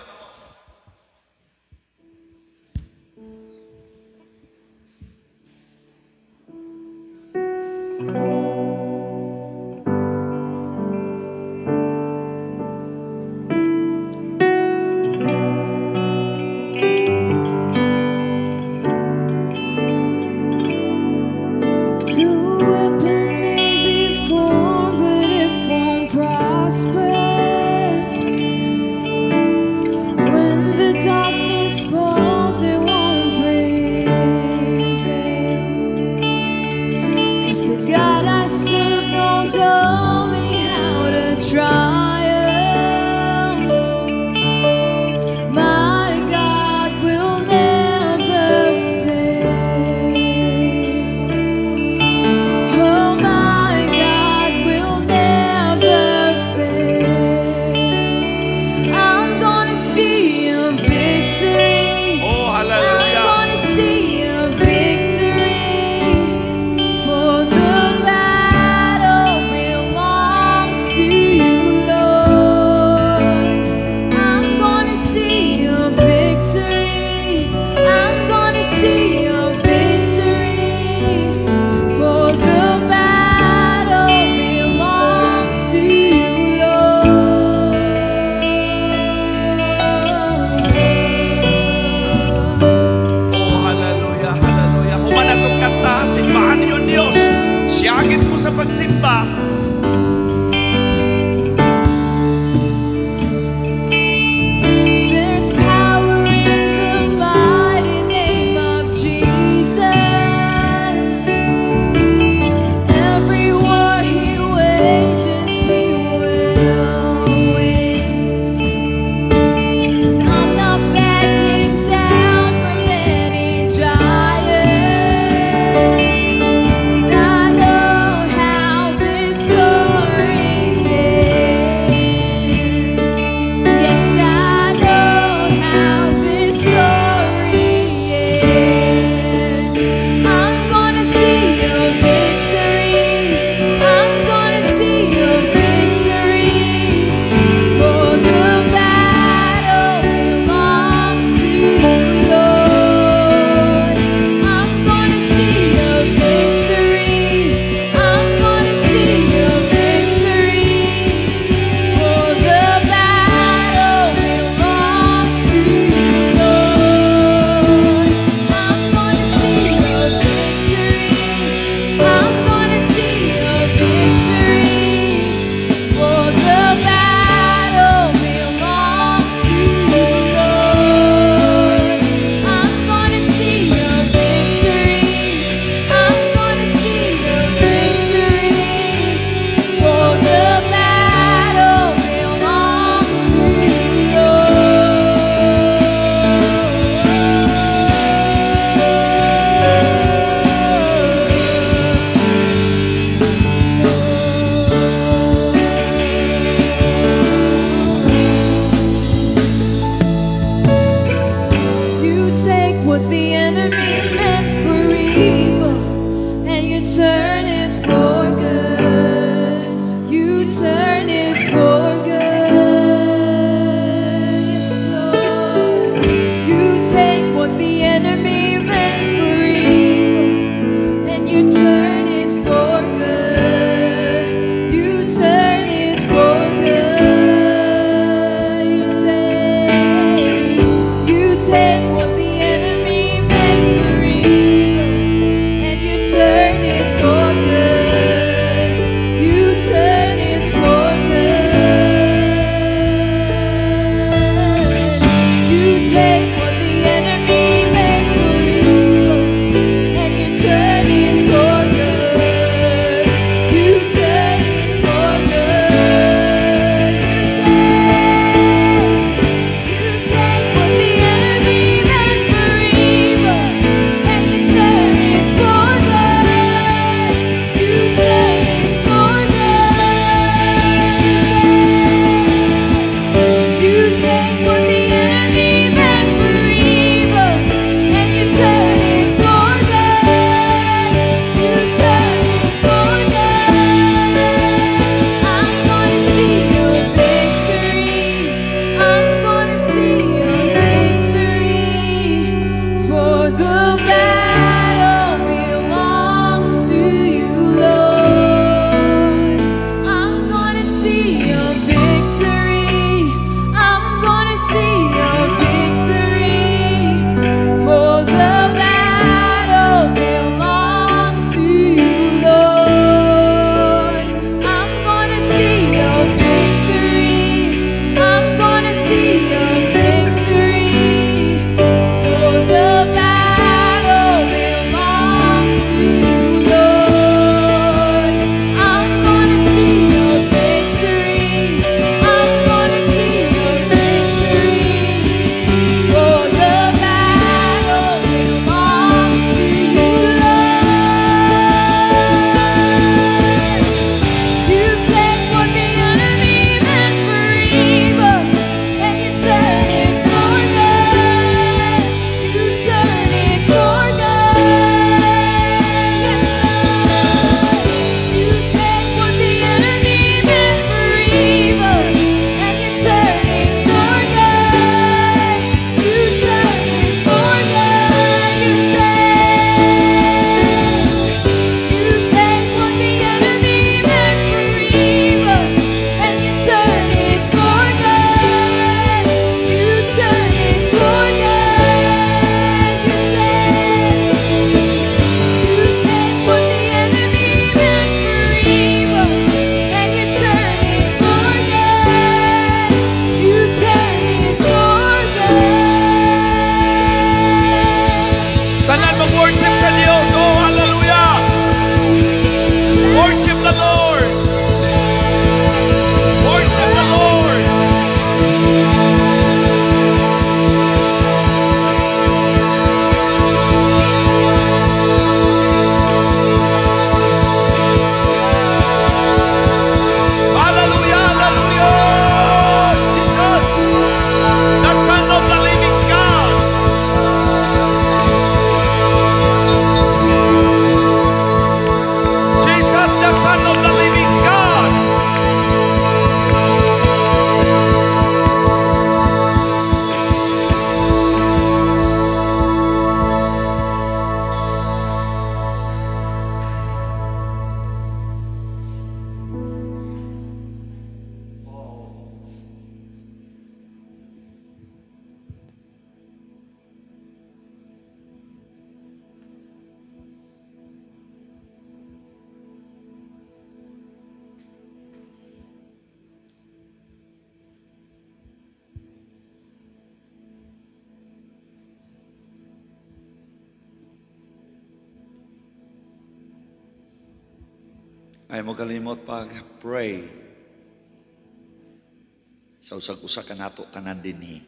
Unsag usa ka nato tanan dinhi.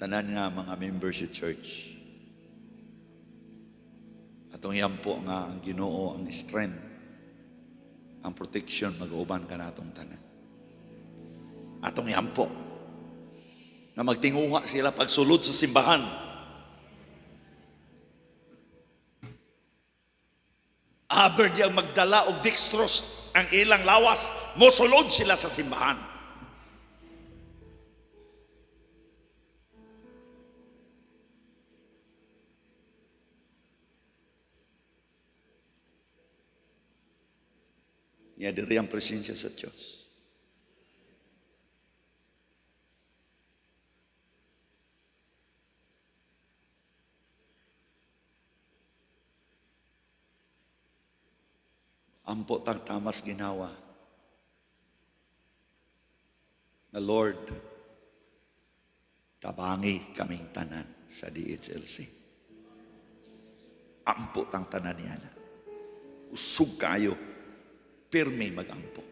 Tanan nga mga members sa church. Atong yampo nga ang Ginoo ang strength, ang protection mag-uban ka natong tanan. Atong yampo na magtinguha sila pagsulod sa simbahan. Aber diyang magdala og dextrose ang ilang lawas, mosulod sila sa simbahan. niya diri ang presensya sa Diyos. Ampo tang tamas ginawa. Na Lord, tabangi kaming tanan sa DHLC. Ampo tang tanan niya na. Usog kayo pirmay mag-ampo.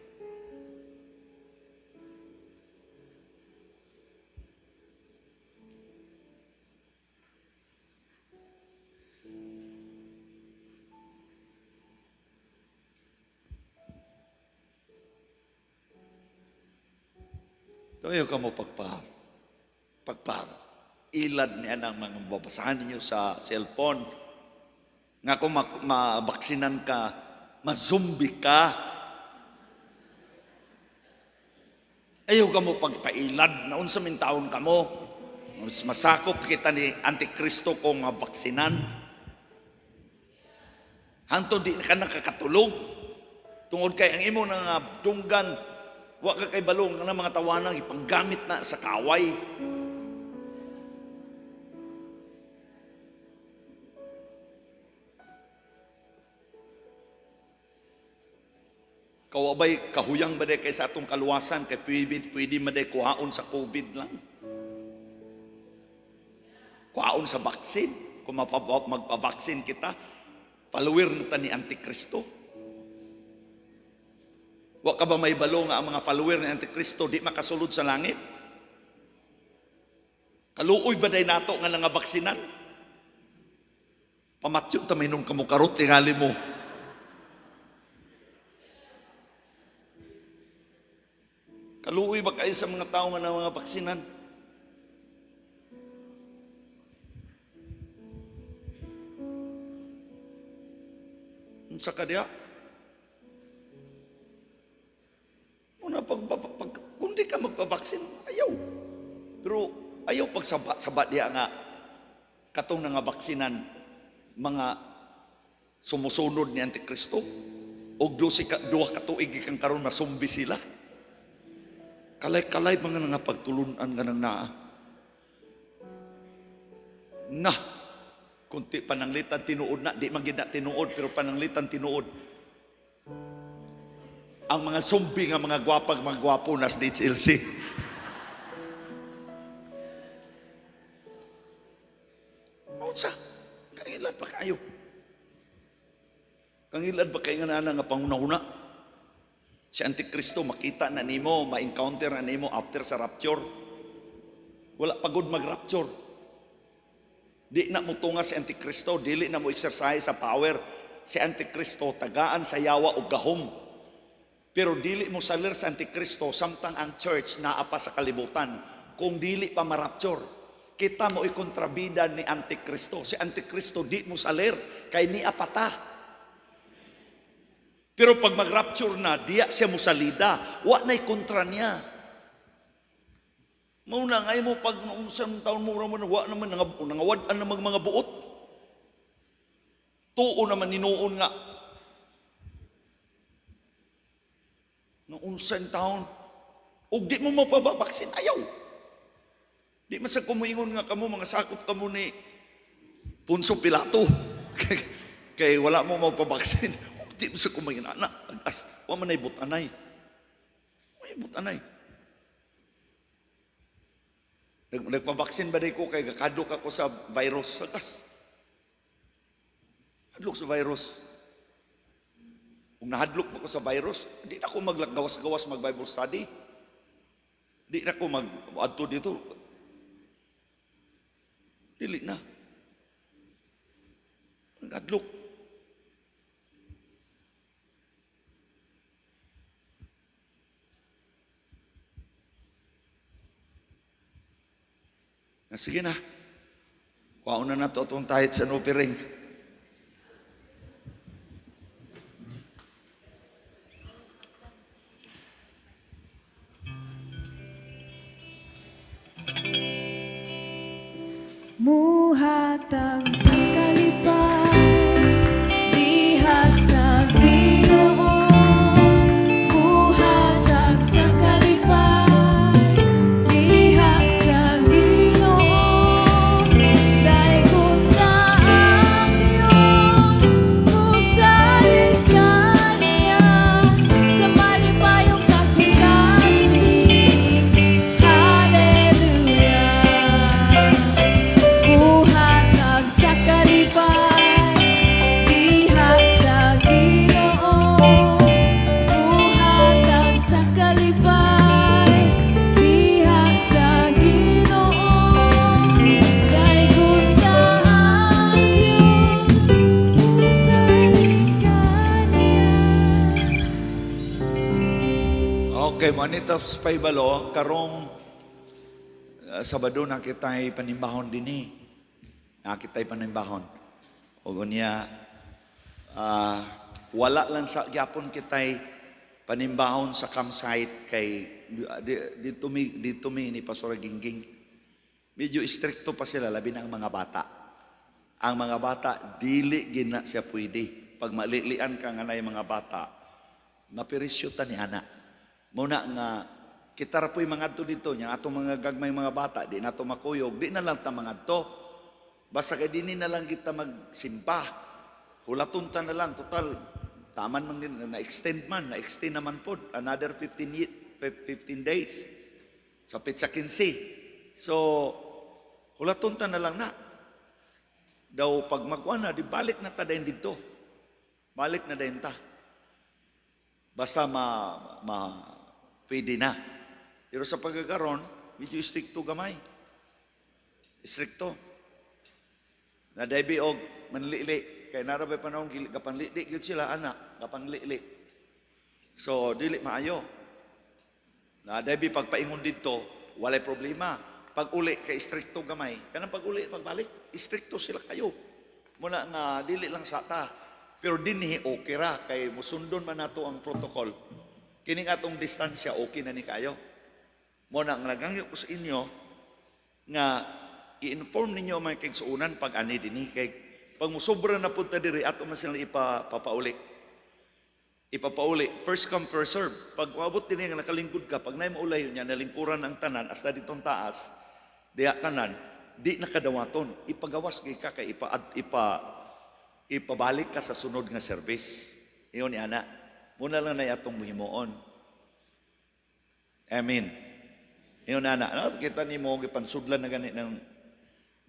Tumayo ka mo pagpahal. Pagpahal. Ilad niya ng mga babasahan niyo sa cellphone. Nga kung mabaksinan ka, mazumbi ka. Ayaw ka mo pagpailad, naun sa mintaon ka mo. Mas masakop kita ni Antikristo kong mabaksinan. Hanto di ka nakakatulog. Tungod kay ang imo nga dunggan, wa ka kay balong na mga tawanan ipanggamit na sa kaway. Kawabay, kahuyang ba kay sa atong kaluwasan, kay pwede, pwede ba kuhaon sa COVID lang? Kuhaon sa vaksin. Kung magpavaksin kita, paluwir na ta ni Antikristo. Wa ka ba may balo nga ang mga follower ni Antikristo di makasulod sa langit? Kaluoy ba day nato nga nangabaksinan? Pamatyod ta may nung kamukarot tingali mo. Kaluoy ba kayo sa mga tao nga na mga paksinan? Unsa ka diya? Una pag, pag, pag kundi ka magpabaksin, ayaw. Pero ayaw pag sa saba diya nga katong nga baksinan mga sumusunod ni Antikristo. Og do si duha katuig kang karon na sumbi sila. Kalay-kalay mga nga pagtulunan nga nang naa. Na, kunti pananglitan tinuod na, di magina tinuod, pero pananglitan tinuod. Ang mga sumbi nga mga gwapag, mga gwapo na sa DHLC. Maunsa, kailan pa kayo? Kangilan ba kayo nga na nga panguna-una? Si Antikristo, makita na nimo, ma-encounter na nimo after sa rapture. Wala pagod mag-rapture. Di na mo tunga si Antikristo, dili na mo exercise sa power. Si Antikristo, tagaan sa yawa o gahom. Pero dili mo salir sa Antikristo, samtang ang church naapa sa kalibutan, kung dili pa ma-rapture. Kita mo ikontrabida ni Antikristo. Si Antikristo, di mo salir, kay ni apata pero pag mag-rapture na, diya siya musalida. Wa na'y kontra niya. Mauna nga mo pag noong isang taon mo naman, wa naman, nangawadaan ng mga buot. Tuo naman, ninuon nga. Noong isang taon, o di mo mapababaksin, ayaw. Di man sa kumuingon nga kamo, mga sakop kamo ni Punso Pilato. kay, kay wala mo magpabaksin. Di sa kumangin anak, agas, wa man ay butanay. May butanay. Nag, nagpabaksin ba ko kay kakadlok ako sa virus? Agas. Hadlok sa virus. Kung nahadlok pa ko sa virus, di na ako maggawas-gawas mag-Bible study. Di na ako mag-adto dito. Dili na. Nag-adlok. Sige na. Kwaon na na to itong tithes and offering. Raps Paibalo, karong uh, Sabado na kita'y panimbahon din eh. Na kita'y panimbahon. O niya, uh, wala lang sa gyapon kita'y panimbahon sa campsite kay ah, dito mi dito mi ni Pastor Gingging. Medyo stricto pa sila labi na ang mga bata. Ang mga bata dili gina siya pwede. Pag malilian ka nga mga bata, mapirisyo ta ni anak. Muna nga Kitara po'y mangadto adto dito nya atong mga gagmay mga bata di nato makuyog di na lang ta mangadto Basta kay dinhi na lang kita magsimba. Hulaton ta na lang total taman man na-extend man, na-extend naman po another 15 15 days. Sa so, pitsa 15. So hulaton ta na lang na. Daw pag magwana di balik na ta dayon dito. Balik na dayon ta. Basta ma, ma pwede na. Pero sa pagkakaroon, medyo stricto gamay. Stricto. Na daybiog, manlili. Kaya narabay panahon, kapanlili, yun sila, anak, kapanlili. So, dili maayo. Na daybi pagpaingon dito, walay problema. Pag uli, kay stricto gamay. Kanang pag uli, pagbalik, stricto sila kayo. Muna nga, dili lang sata. Pero dinhi okay ra kay musundon man nato ang protocol. Kining atong distansya okay na ni kayo. Mo na ang nagangyo ko sa inyo nga i-inform ninyo mga kagsuunan pag ani dinhi eh. kay pag musobra na punta diri ato man sila ipapauli. Ipapauli. First come, first serve. Pag maabot din eh, nga nakalingkod ka, pag naay maulay niya, nalingkuran ang tanan, asta ditong taas, diya kanan di nakadawaton. Ipagawas kay ka, kay ipa, ipa, ipabalik ka sa sunod nga service. Iyon ni ana. Muna lang na atong muhimuon. Amen. Yung nana, no, kita ni mo, gipansudlan na ganit ng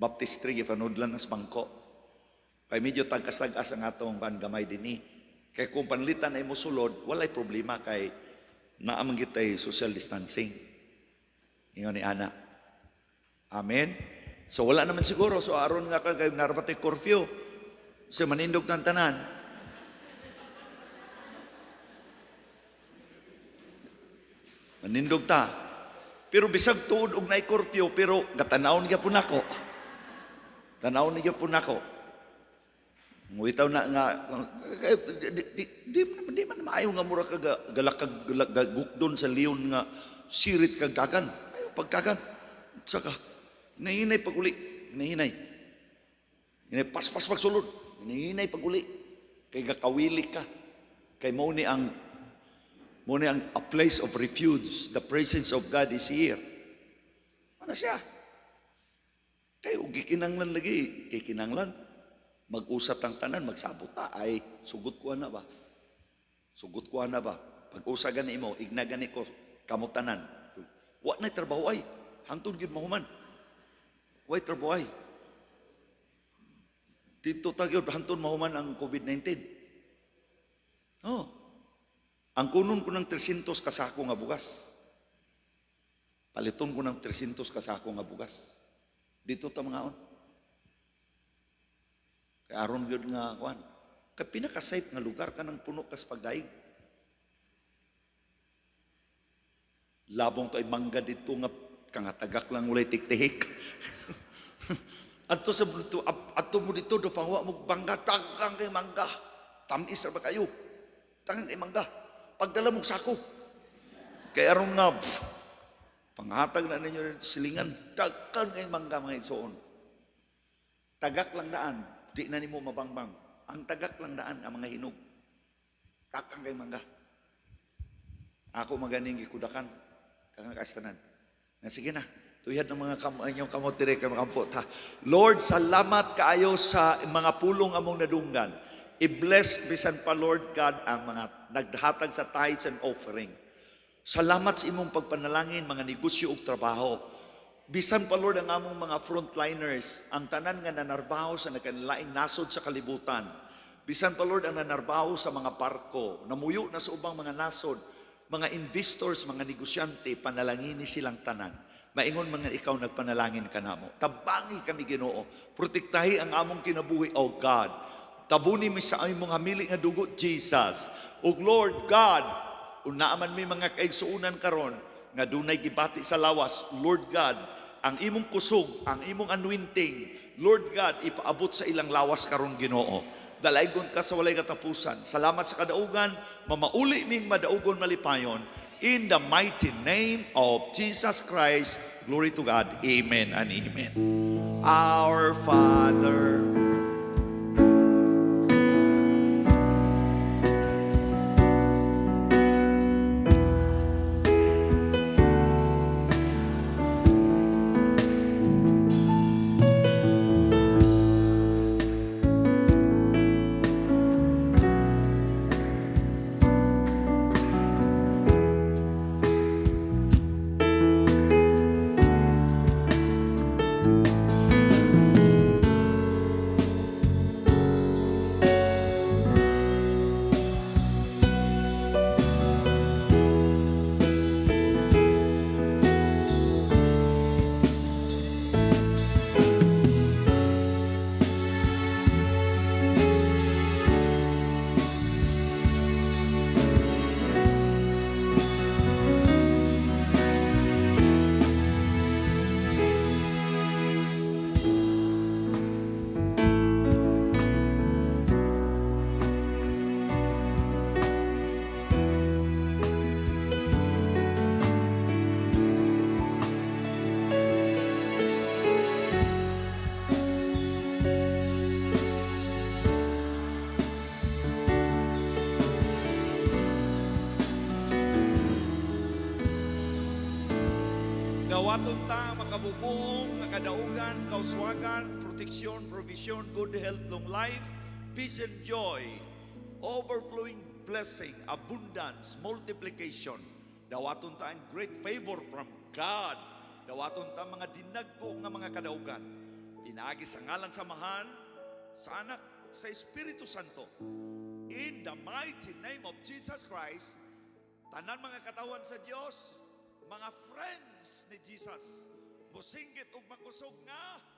baptistry, gipanudlan na sa bangko. Kaya medyo tagkas-tagas ang atong pangamay din ni. Kaya kung panlitan ay musulod, walay problema kay naamang kita social distancing. Ingon ni Ana. Amen? So wala naman siguro. So aron nga kay narapati curfew. So manindog ng tanan. Manindog ta. Pero bisag tuod og nay curfew pero gatanawon gyapon nako. Tanawon ni gyapon nako. Nguitaw na nga eh, di, di, di, man maayo nga mura ka galakag gagukdon sa leon nga sirit kag dagan. Ayo pagkagan. Saka nahinay paguli, nahinay. Inay paspas pagsulod, nahinay paguli. Kay gakawili ka. Kay mao ni ang Muna ang a place of refuge. The presence of God is here. Ano siya? Eh, Kayo, gikinanglan lagi. Gikinanglan. Mag-usap ang tanan, magsabota, Ay, sugot ko na ba? Sugot ko na ba? Pag-usa gani mo, igna gani ko, kamutanan. Wa na trabaho ay. Hangtod gid mahuman. Wa trabaho ay. Dito tagyod, hangtod mahuman ang COVID-19. Oh. Ang kunon ko ng 300 kasako nga bugas. Paliton ko ng 300 kasako nga bugas. Dito ta mga on. Kaya aron gyud nga kuan. Kay pinakasafe nga lugar kanang puno kas pagdaig. Labong to ay mangga dito nga kangatagak lang ulay tiktihik. Ato sa buto, ato mo dito do pangwa mo bangga tagang kay mangga. Tamis ra ba kayo? Tagang kay mangga pagdala mo sa ako. Kaya aron nga, pff, panghatag na ninyo rin silingan, dagkan kay mangga mga igsoon. Tagak lang daan, di na nimo mabangbang. Ang tagak lang daan ang mga hinog. Takang kay mangga. Ako maganing gikudakan, kang nakastanan. Na sige na, Tuyad ng mga kam inyong kamot dire kay makampot ha. Lord, salamat kaayo sa mga pulong among nadunggan. I-bless bisan pa Lord God ang mga naghatag sa tithes and offering. Salamat sa imong pagpanalangin, mga negosyo ug trabaho. Bisan pa Lord ang among mga frontliners, ang tanan nga nanarbaho sa nakanilaing nasod sa kalibutan. Bisan pa Lord ang nanarbaho sa mga parko, namuyo na sa ubang mga nasod, mga investors, mga negosyante, panalangini silang tanan. Maingon mga ikaw nagpanalangin ka namo. Tabangi kami Ginoo. Protektahi ang among kinabuhi, O God. Tabuni mi sa among mga nga dugo, Jesus. O Lord God, unaaman may mga kaigsuunan karon nga dunay gibati sa lawas, Lord God, ang imong kusog, ang imong anointing, Lord God, ipaabot sa ilang lawas karon Ginoo. Dalaygon ka sa walay katapusan. Salamat sa kadaugan, mamauli ming madaugon malipayon. In the mighty name of Jesus Christ, glory to God. Amen and amen. Our Father, provision, good health, long life, peace and joy, overflowing blessing, abundance, multiplication. Dawaton ta ang great favor from God. Dawaton ta mga dinagko nga mga kadaugan. Pinagi sa ngalan samahan, sa anak, sa Espiritu Santo. In the mighty name of Jesus Christ, tanan mga katawan sa Dios, mga friends ni Jesus, musinggit ug makusog nga